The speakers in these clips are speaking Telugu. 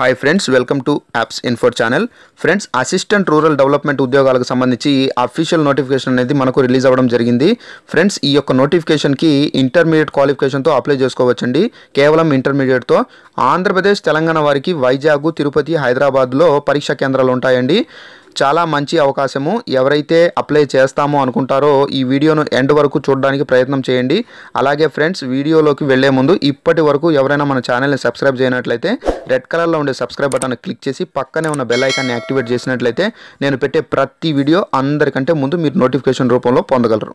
hi friends welcome to apps infor channel friends assistant rural development ఉద్యోగాలకు సంబంధించి అఫీషియల్ నోటిఫికేషన్ అనేది మనకు రిలీజ్ అవ్వడం జరిగింది ఫ్రెండ్స్ ఈ యొక్క నోటిఫికేషన్కి ఇంటర్మీడియట్ క్వాలిఫికేషన్తో అప్లై చేసుకోవచ్చండి కేవలం ఇంటర్మీడియట్తో ఆంధ్రప్రదేశ్ తెలంగాణ వారికి వైజాగ్ తిరుపతి హైదరాబాద్లో పరీక్షా కేంద్రాలు ఉంటాయండి చాలా మంచి అవకాశము ఎవరైతే అప్లై చేస్తామో అనుకుంటారో ఈ వీడియోను ఎండ్ వరకు చూడడానికి ప్రయత్నం చేయండి అలాగే ఫ్రెండ్స్ వీడియోలోకి వెళ్లే ముందు ఇప్పటి వరకు ఎవరైనా మన ఛానల్ని సబ్స్క్రైబ్ చేయనట్లయితే రెడ్ కలర్లో ఉండే సబ్స్క్రైబ్ బటన్ క్లిక్ చేసి పక్కనే ఉన్న బెల్ ఐకాన్ని యాక్టివేట్ చేసినట్లయితే నేను పెట్టే ప్రతి వీడియో అందరికంటే ముందు మీరు నోటిఫికేషన్ రూపంలో పొందగలరు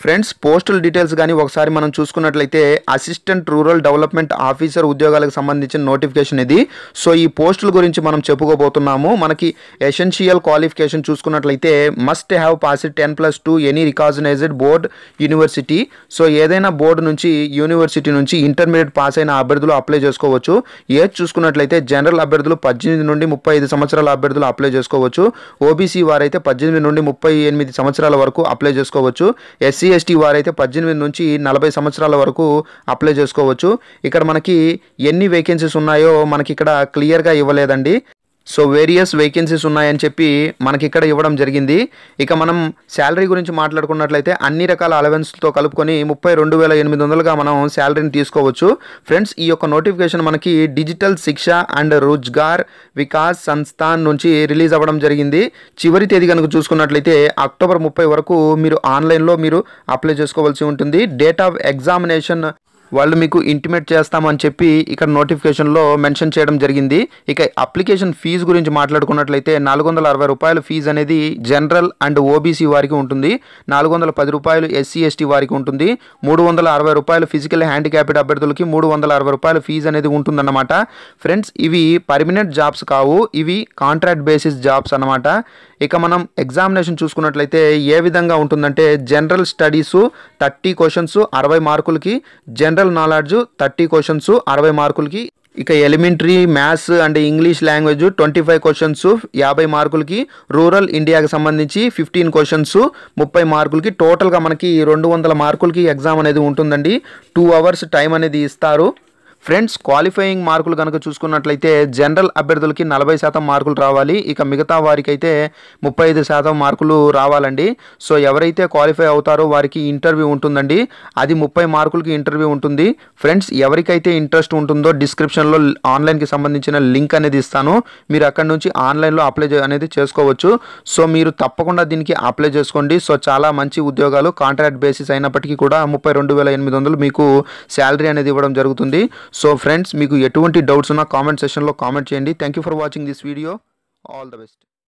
ఫ్రెండ్స్ పోస్టల్ డీటెయిల్స్ కానీ ఒకసారి మనం చూసుకున్నట్లయితే అసిస్టెంట్ రూరల్ డెవలప్మెంట్ ఆఫీసర్ ఉద్యోగాలకు సంబంధించిన నోటిఫికేషన్ ఇది సో ఈ పోస్టుల గురించి మనం చెప్పుకోబోతున్నాము మనకి ఎసెన్షియల్ క్వాలిఫికేషన్ చూసుకున్నట్లయితే must have pass ten plus two any recognised board university so ఏదైనా బోర్డు నుంచి యూనివర్సిటీ నుంచి ఇంటర్మీడియట్ పాస్ అయిన అభ్యర్థులు అప్లై చేసుకోవచ్చు ఏజ్ చూసుకున్నట్లయితే జనరల్ అభ్యర్థులు పద్దెనిమిది నుండి ముప్పై ఐదు సంవత్సరాల అభ్యర్థులు అప్లై చేసుకోవచ్చు ఓబీసీ వారైతే పద్దెనిమిది నుండి ముప్పై ఎనిమిది సంవత్సరాల వరకు అప్లై చేసుకోవచ్చు ఎస్ ఎస్సీ ఎస్టీ వారైతే పద్దెనిమిది నుంచి నలభై సంవత్సరాల వరకు అప్లై చేసుకోవచ్చు ఇక్కడ మనకి ఎన్ని వేకెన్సీస్ ఉన్నాయో మనకి ఇక్కడ క్లియర్గా ఇవ్వలేదండి సో వేరియస్ వేకెన్సీస్ ఉన్నాయని చెప్పి మనకి ఇక్కడ ఇవ్వడం జరిగింది ఇక మనం శాలరీ గురించి మాట్లాడుకున్నట్లయితే అన్ని రకాల అలవెన్స్తో కలుపుకొని ముప్పై రెండు వేల ఎనిమిది వందలుగా మనం శాలరీని తీసుకోవచ్చు ఫ్రెండ్స్ ఈ యొక్క నోటిఫికేషన్ మనకి డిజిటల్ శిక్ష అండ్ రోజ్గార్ వికాస్ సంస్థాన్ నుంచి రిలీజ్ అవ్వడం జరిగింది చివరి తేదీ కనుక చూసుకున్నట్లయితే అక్టోబర్ ముప్పై వరకు మీరు ఆన్లైన్లో మీరు అప్లై చేసుకోవాల్సి ఉంటుంది డేట్ ఆఫ్ ఎగ్జామినేషన్ వాళ్ళు మీకు ఇంటిమేట్ చేస్తామని చెప్పి ఇక్కడ నోటిఫికేషన్లో మెన్షన్ చేయడం జరిగింది ఇక అప్లికేషన్ ఫీజు గురించి మాట్లాడుకున్నట్లయితే నాలుగు వందల అరవై రూపాయల ఫీజు అనేది జనరల్ అండ్ ఓబీసీ వారికి ఉంటుంది నాలుగు వందల పది రూపాయలు ఎస్సీ ఎస్టీ వారికి ఉంటుంది మూడు వందల అరవై రూపాయలు ఫిజికల్ హ్యాండిక్యాప్డ్ అభ్యర్థులకి మూడు వందల అరవై రూపాయల ఫీజు అనేది ఉంటుందన్నమాట ఫ్రెండ్స్ ఇవి పర్మినెంట్ జాబ్స్ కావు ఇవి కాంట్రాక్ట్ బేసిస్ జాబ్స్ అనమాట ఇక మనం ఎగ్జామినేషన్ చూసుకున్నట్లయితే ఏ విధంగా ఉంటుందంటే జనరల్ స్టడీసు థర్టీ క్వశ్చన్స్ అరవై మార్కులకి జనరల్ నాలెడ్జ్ థర్టీ క్వశ్చన్స్ అరవై మార్కులకి ఇక elementary maths and English language twenty five questions యాభై మార్కులకి రూరల్ ఇండియాకి సంబంధించి ఫిఫ్టీన్ క్వశ్చన్స్ ముప్పై మార్కులకి టోటల్గా మనకి రెండు వందల మార్కులకి ఎగ్జామ్ అనేది ఉంటుందండి టూ అవర్స్ టైం అనేది ఇస్తారు ఫ్రెండ్స్ క్వాలిఫైయింగ్ మార్కులు కనుక చూసుకున్నట్లయితే జనరల్ అభ్యర్థులకి నలభై శాతం మార్కులు రావాలి ఇక మిగతా వారికైతే ముప్పై ఐదు శాతం మార్కులు రావాలండి సో ఎవరైతే క్వాలిఫై అవుతారో వారికి ఇంటర్వ్యూ ఉంటుందండి అది ముప్పై మార్కులకి ఇంటర్వ్యూ ఉంటుంది ఫ్రెండ్స్ ఎవరికైతే ఇంట్రెస్ట్ ఉంటుందో డిస్క్రిప్షన్లో ఆన్లైన్కి సంబంధించిన లింక్ అనేది ఇస్తాను మీరు అక్కడ నుంచి ఆన్లైన్లో అప్లై అనేది చేసుకోవచ్చు సో మీరు తప్పకుండా దీనికి అప్లై చేసుకోండి సో చాలా మంచి ఉద్యోగాలు కాంట్రాక్ట్ బేసిస్ అయినప్పటికీ కూడా ముప్పై రెండు వేల ఎనిమిది వందలు మీకు శాలరీ అనేది ఇవ్వడం జరుగుతుంది సో ఫ్రెండ్స్ మీకు ఎటువంటి డౌట్స్ ఉన్నా కామెంట్ సెషన్లో కామెంట్ చేయండి thank for watching this video all the best